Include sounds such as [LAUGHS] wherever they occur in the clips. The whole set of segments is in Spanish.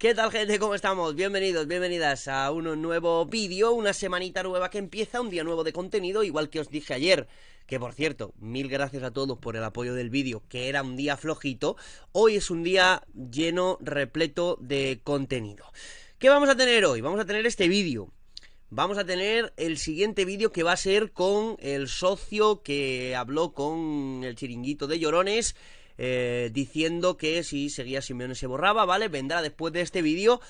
¿Qué tal gente? ¿Cómo estamos? Bienvenidos, bienvenidas a un nuevo vídeo, una semanita nueva que empieza, un día nuevo de contenido, igual que os dije ayer, que por cierto, mil gracias a todos por el apoyo del vídeo, que era un día flojito, hoy es un día lleno, repleto de contenido. ¿Qué vamos a tener hoy? Vamos a tener este vídeo, Vamos a tener el siguiente vídeo que va a ser con el socio que habló con el chiringuito de Llorones eh, diciendo que si seguía Simeone se borraba, ¿vale? Vendrá después de este vídeo.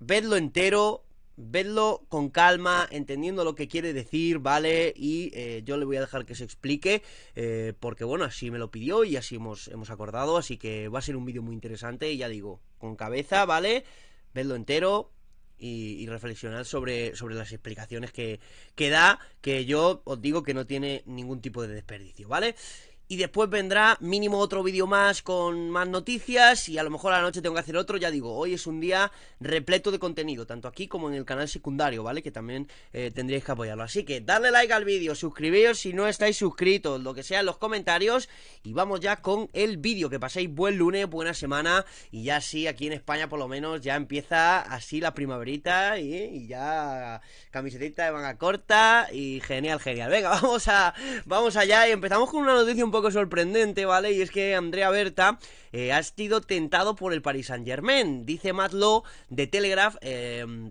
Vedlo entero, vedlo con calma, entendiendo lo que quiere decir, ¿vale? Y eh, yo le voy a dejar que se explique, eh, porque bueno, así me lo pidió y así hemos, hemos acordado, así que va a ser un vídeo muy interesante, y ya digo, con cabeza, ¿vale? Vedlo entero y, reflexionad reflexionar sobre, sobre las explicaciones que, que da, que yo os digo que no tiene ningún tipo de desperdicio, ¿vale? y después vendrá mínimo otro vídeo más con más noticias y a lo mejor a la noche tengo que hacer otro, ya digo, hoy es un día repleto de contenido, tanto aquí como en el canal secundario, ¿vale? Que también eh, tendréis que apoyarlo. Así que darle like al vídeo, suscribiros si no estáis suscritos, lo que sea en los comentarios y vamos ya con el vídeo, que paséis buen lunes, buena semana y ya sí, aquí en España por lo menos ya empieza así la primaverita y, ya camisetita de manga corta y genial, genial. Venga, [LAUGHS] vamos, a, vamos allá y empezamos con una noticia un poco poco sorprendente, ¿vale? Y es que Andrea Berta eh, ha sido tentado por el Paris Saint Germain. Dice Matlo de Telegraph. Em,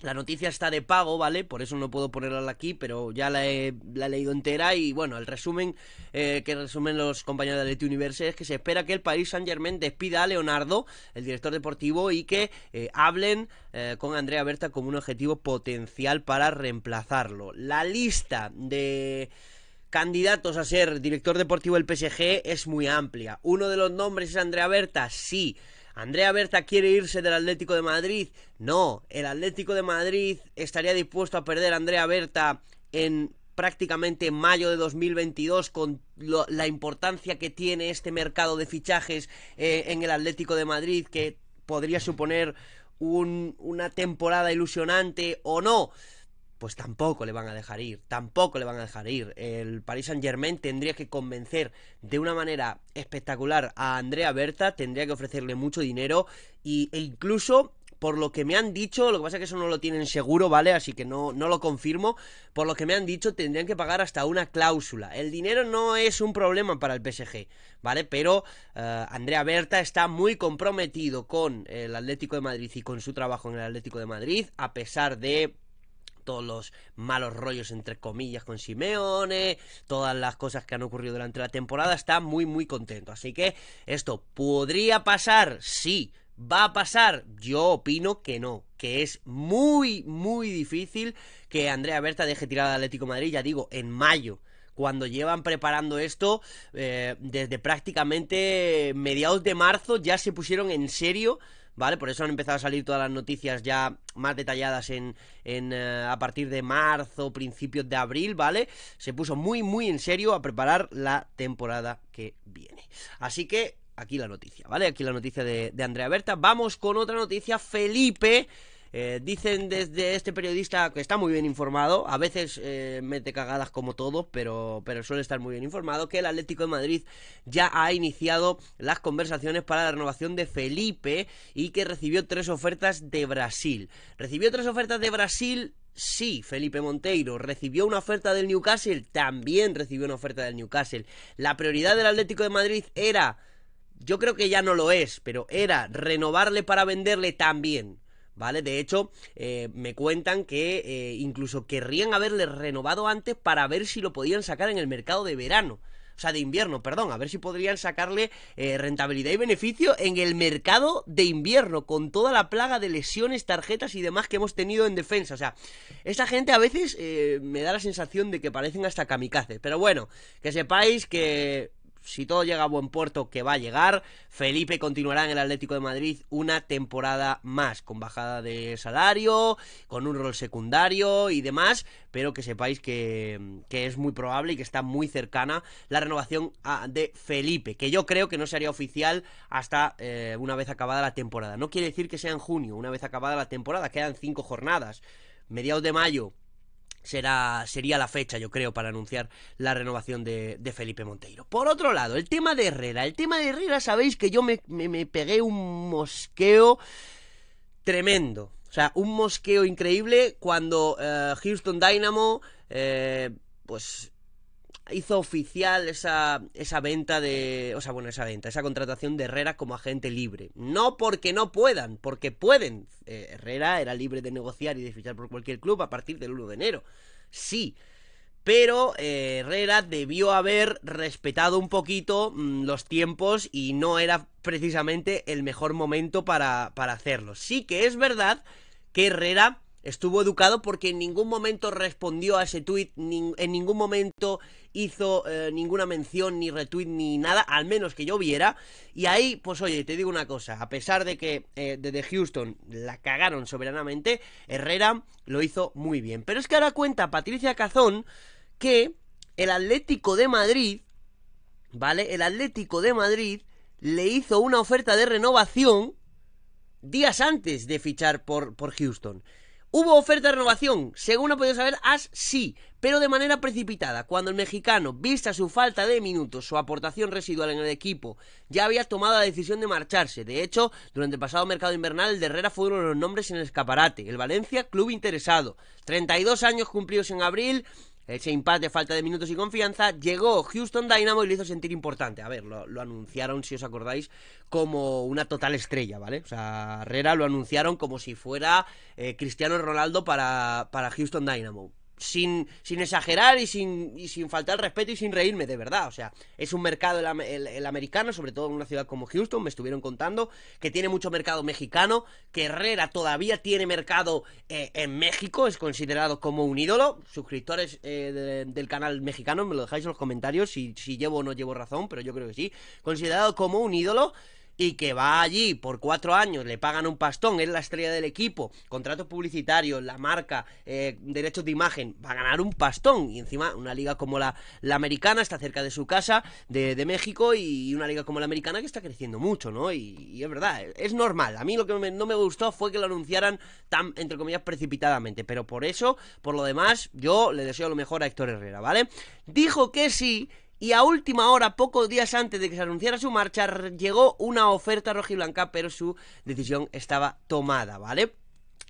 la noticia está de pago, ¿vale? Por eso no puedo ponerla aquí, pero ya la he, la he leído entera y bueno, el resumen eh, que resumen los compañeros de Leti Universe es que se espera que el Paris Saint Germain despida a Leonardo, el director deportivo, y que eh, hablen con Andrea Berta como un objetivo potencial para reemplazarlo. La lista de candidatos a ser director deportivo del PSG es muy amplia. Uno de los nombres es Andrea Berta, sí. ¿Andrea Berta quiere irse del Atlético de Madrid? No, el Atlético de Madrid estaría dispuesto a perder a Andrea Berta en prácticamente mayo de 2022 con la importancia que tiene este mercado de fichajes eh, en el Atlético de Madrid que podría suponer una temporada ilusionante o no pues tampoco le van a dejar ir, tampoco le van a dejar ir. El Paris Saint Germain tendría que convencer de una manera espectacular a Andrea Berta, tendría que ofrecerle mucho dinero y, e incluso por lo que me han dicho, lo que pasa es que eso no lo tienen seguro, ¿vale? Así que no, no lo confirmo. Por lo que me han dicho, tendrían que pagar hasta una cláusula. El dinero no es un problema para el PSG, ¿vale? Pero eh, Andrea Berta está muy comprometido con el Atlético de Madrid y con su trabajo en el Atlético de Madrid, a pesar de todos los malos rollos, entre comillas, con Simeone, todas las cosas que han ocurrido durante la temporada, está muy, muy contento. Así que esto podría pasar, sí. ¿Va a pasar? Yo opino que no, que es muy, muy difícil que Andrea Berta deje tirar al Atlético Madrid, ya digo, en mayo cuando llevan preparando esto eh, desde prácticamente mediados de marzo ya se pusieron en serio ¿vale? Por eso han empezado a salir todas las noticias ya más detalladas en, eh, a partir de marzo, principios de abril, ¿vale? Se puso muy, muy en serio a preparar la temporada que viene. Así que aquí la noticia, ¿vale? Aquí la noticia de, de Andrea Berta. Vamos con otra noticia, Felipe eh, dicen desde este periodista que está muy bien informado, a veces eh, mete cagadas como todo, pero, pero suele estar muy bien informado, que el Atlético de Madrid ya ha iniciado las conversaciones para la renovación de Felipe y que recibió tres ofertas de Brasil. Recibió tres ofertas de Brasil, sí, Felipe Monteiro recibió una oferta del Newcastle, también recibió una oferta del Newcastle. La prioridad del Atlético de Madrid era, yo creo que ya no lo es, pero era renovarle para venderle también. ¿vale? De hecho, eh, me cuentan que eh, incluso querrían haberle renovado antes para ver si lo podían sacar en el mercado de verano. O sea, de invierno, perdón, a ver si podrían sacarle eh, rentabilidad y beneficio en el mercado de invierno, con toda la plaga de lesiones, tarjetas y demás que hemos tenido en defensa. O sea, esta gente a veces me da la sensación de que parecen hasta kamikazes. Pero bueno, que sepáis que si todo llega a buen puerto, que va a llegar, Felipe continuará en el Atlético de Madrid una temporada más, con bajada de salario, con un rol secundario y demás, pero que sepáis que, es muy probable y que está muy cercana la renovación de Felipe, que yo creo que no sería oficial hasta eh, una vez acabada la temporada. No quiere decir que sea en junio, una vez acabada la temporada, quedan cinco jornadas, mediados de mayo será, sería la fecha, yo creo, para anunciar la renovación de, Felipe Monteiro. Por otro lado, el tema de Herrera. El tema de Herrera, sabéis que yo me, pegué un mosqueo tremendo. O sea, un mosqueo increíble cuando eh, Houston Dynamo, eh, pues hizo oficial esa, esa venta de. O sea, bueno, esa venta, esa contratación de Herrera como agente libre. No porque no puedan, porque pueden. Eh, Herrera era libre de negociar y de fichar por cualquier club a partir del 1 de enero. Sí. Pero eh, Herrera debió haber respetado un poquito mm, los tiempos y no era precisamente el mejor momento para, para hacerlo. Sí que es verdad que Herrera estuvo educado porque en ningún momento respondió a ese tuit, en ningún momento hizo eh, ninguna mención, ni retweet, ni nada, al menos que yo viera. Y ahí, pues oye, te digo una cosa, a pesar de que desde eh, Houston la cagaron soberanamente, Herrera lo hizo muy bien. Pero es que ahora cuenta Patricia Cazón que el Atlético de Madrid, ¿vale? El Atlético de Madrid le hizo una oferta de renovación días antes de fichar por, por Houston. Hubo oferta de renovación, según ha podido saber As, sí, pero de manera precipitada, cuando el mexicano, vista su falta de minutos, su aportación residual en el equipo, ya había tomado la decisión de marcharse. De hecho, durante el pasado mercado invernal, el de Herrera fue uno de los nombres en el escaparate, el Valencia Club Interesado. 32 años cumplidos en abril, ese de falta de minutos y confianza, llegó Houston Dynamo y lo hizo sentir importante. A ver, lo, anunciaron, si os acordáis, como una total estrella, ¿vale? O sea, Herrera lo anunciaron como si fuera eh, Cristiano Ronaldo para, para Houston Dynamo sin, exagerar y sin, y sin faltar respeto y sin reírme, de verdad. O sea, es un mercado el, americano, sobre todo en una ciudad como Houston, me estuvieron contando, que tiene mucho mercado mexicano, que Herrera todavía tiene mercado eh, en México, es considerado como un ídolo. Suscriptores eh, del canal mexicano, me lo dejáis en los comentarios si, si llevo o no llevo razón, pero yo creo que sí. Considerado como un ídolo y que va allí por cuatro años, le pagan un pastón, es la estrella del equipo, contrato publicitario, la marca, eh, derechos de imagen, va a ganar un pastón. Y encima una liga como la, americana está cerca de su casa, de, México, y una liga como la americana que está creciendo mucho, ¿no? Y, es verdad, es normal. A mí lo que no me gustó fue que lo anunciaran tan, entre comillas, precipitadamente. Pero por eso, por lo demás, yo le deseo lo mejor a Héctor Herrera, ¿vale? Dijo que sí y a última hora, pocos días antes de que se anunciara su marcha, llegó una oferta rojiblanca, pero su decisión estaba tomada, ¿vale?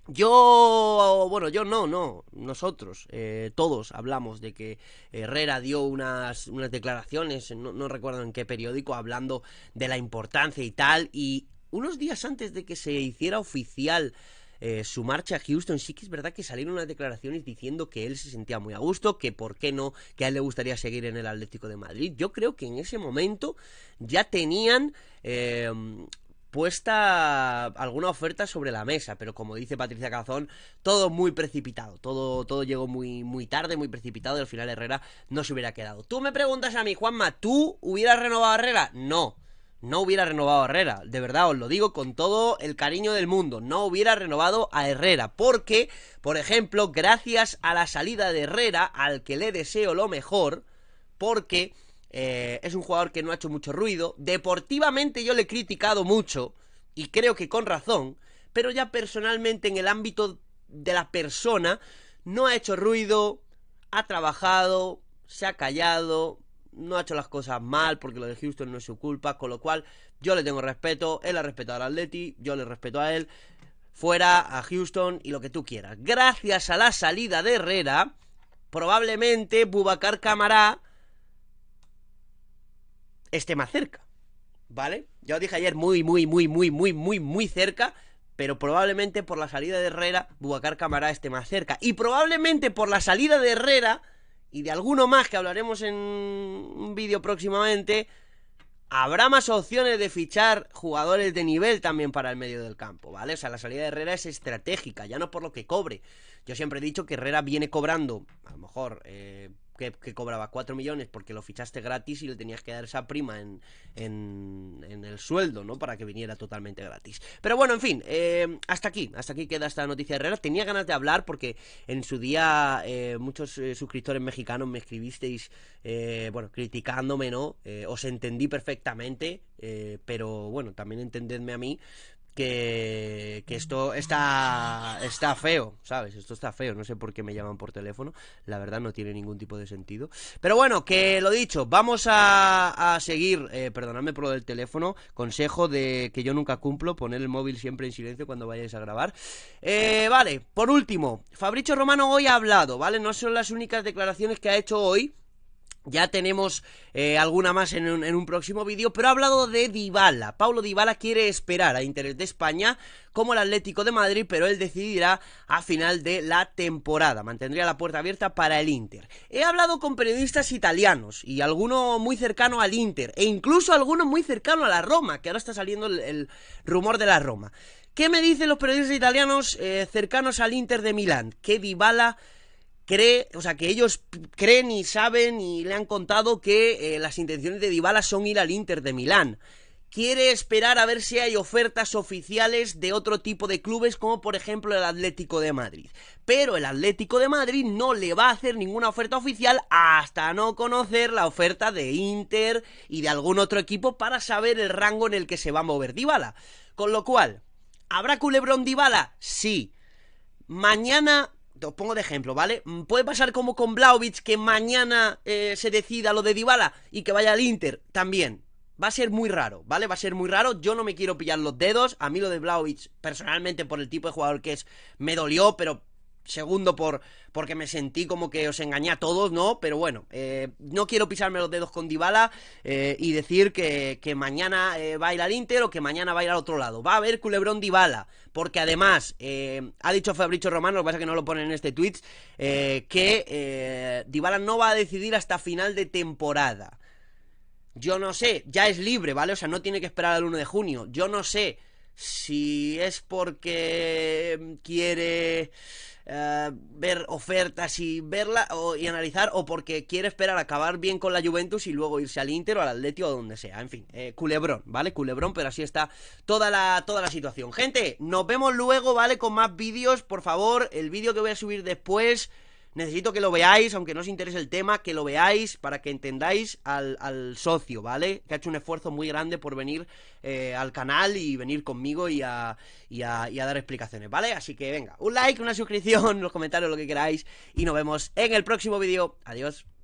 Yo, bueno, yo no, no, nosotros, eh, todos hablamos de que Herrera dio unas, unas declaraciones, no, no recuerdo en qué periódico, hablando de la importancia y tal, y unos días antes de que se hiciera oficial eh, su marcha a Houston, sí que es verdad que salieron unas declaraciones diciendo que él se sentía muy a gusto, que por qué no, que a él le gustaría seguir en el Atlético de Madrid. Yo creo que en ese momento ya tenían eh, puesta alguna oferta sobre la mesa, pero como dice Patricia Cazón, todo muy precipitado, todo, todo llegó muy, muy tarde, muy precipitado y al final Herrera no se hubiera quedado. Tú me preguntas a mí, Juanma, ¿tú hubieras renovado a Herrera? No no hubiera renovado a Herrera. De verdad, os lo digo con todo el cariño del mundo. No hubiera renovado a Herrera. Porque, por ejemplo, gracias a la salida de Herrera, al que le deseo lo mejor, porque eh, es un jugador que no ha hecho mucho ruido. Deportivamente yo le he criticado mucho, y creo que con razón, pero ya personalmente en el ámbito de la persona, no ha hecho ruido, ha trabajado, se ha callado, no ha hecho las cosas mal, porque lo de Houston no es su culpa, con lo cual yo le tengo respeto, él ha respetado al Atleti, yo le respeto a él, fuera a Houston y lo que tú quieras. Gracias a la salida de Herrera, probablemente Bubacar Camará esté más cerca, ¿vale? Ya os dije ayer muy, muy, muy, muy, muy, muy, muy cerca, pero probablemente por la salida de Herrera, Bubacar Camará esté más cerca. Y probablemente por la salida de Herrera y de alguno más que hablaremos en un vídeo próximamente, habrá más opciones de fichar jugadores de nivel también para el medio del campo, ¿vale? O sea, la salida de Herrera es estratégica, ya no por lo que cobre. Yo siempre he dicho que Herrera viene cobrando, a lo mejor, eh, que, cobraba 4 millones porque lo fichaste gratis y le tenías que dar esa prima en, en, el sueldo, ¿no? Para que viniera totalmente gratis. Pero bueno, en fin, eh, hasta aquí, hasta aquí queda esta noticia de Herrera. Tenía ganas de hablar porque en su día eh, muchos eh, suscriptores mexicanos me escribisteis, bueno, criticándome, ¿no? os entendí perfectamente, pero bueno, también entendedme a mí que, esto está, está feo, ¿sabes? Esto está feo, no sé por qué me llaman por teléfono, la verdad no tiene ningún tipo de sentido. Pero bueno, que lo dicho, vamos a, seguir, eh, perdonadme por lo del teléfono, consejo de que yo nunca cumplo, poner el móvil siempre en silencio cuando vayáis a grabar. Eh, vale, por último, Fabricio Romano hoy ha hablado, ¿vale? No son las únicas declaraciones que ha hecho hoy ya tenemos eh, alguna más en un, próximo vídeo, pero ha hablado de Dybala. Paulo Dybala quiere esperar a Interés de España como el Atlético de Madrid, pero él decidirá a final de la temporada. Mantendría la puerta abierta para el Inter. He hablado con periodistas italianos y alguno muy cercano al Inter, e incluso alguno muy cercano a la Roma, que ahora está saliendo el, rumor de la Roma. ¿Qué me dicen los periodistas italianos eh, cercanos al Inter de Milán? Que Dybala cree, o sea, que ellos creen y saben y le han contado que eh, las intenciones de Dybala son ir al Inter de Milán. Quiere esperar a ver si hay ofertas oficiales de otro tipo de clubes, como por ejemplo el Atlético de Madrid. Pero el Atlético de Madrid no le va a hacer ninguna oferta oficial hasta no conocer la oferta de Inter y de algún otro equipo para saber el rango en el que se va a mover Dybala. Con lo cual, ¿habrá culebrón Dybala? Sí. Mañana os pongo de ejemplo, ¿vale? Mm, puede pasar como con Blaovic, que mañana eh, se decida lo de Dybala y que vaya al Inter, también. Va a ser muy raro, ¿vale? Va a ser muy raro. Yo no me quiero pillar los dedos. A mí lo de Blaovic, personalmente, por el tipo de jugador que es, me dolió, pero Segundo, por, porque me sentí como que os engañé a todos, ¿no? Pero bueno, eh, no quiero pisarme los dedos con Dybala eh, y decir que, mañana va a ir al Inter o que mañana va a ir al otro lado. Va a haber culebrón Dybala, porque además eh, ha dicho Fabricio Romano, lo que pasa es que no lo ponen en este tweet, que Dybala no va a decidir hasta final de temporada. Yo no sé, ya es libre, ¿vale? O sea, no tiene que esperar al 1 de junio. Yo no sé si es porque mm, quiere eh, ver ofertas y verla y analizar, o porque quiere esperar acabar bien con la Juventus y luego irse al Inter o al Atleti o donde sea. En fin, eh, culebrón, ¿vale? Culebrón, pero así está toda la, toda la situación. Gente, nos vemos luego, ¿vale? Con más vídeos, por favor. El vídeo que voy a subir después necesito que lo veáis, aunque no os interese el tema, que lo veáis para que entendáis al, socio, ¿vale? Que ha hecho un esfuerzo muy grande por venir eh, al canal y venir conmigo y a, y a dar explicaciones, ¿vale? Así que venga, un like, una suscripción, [LAUGHS] los comentarios, lo que queráis, y nos vemos en el próximo vídeo. Adiós.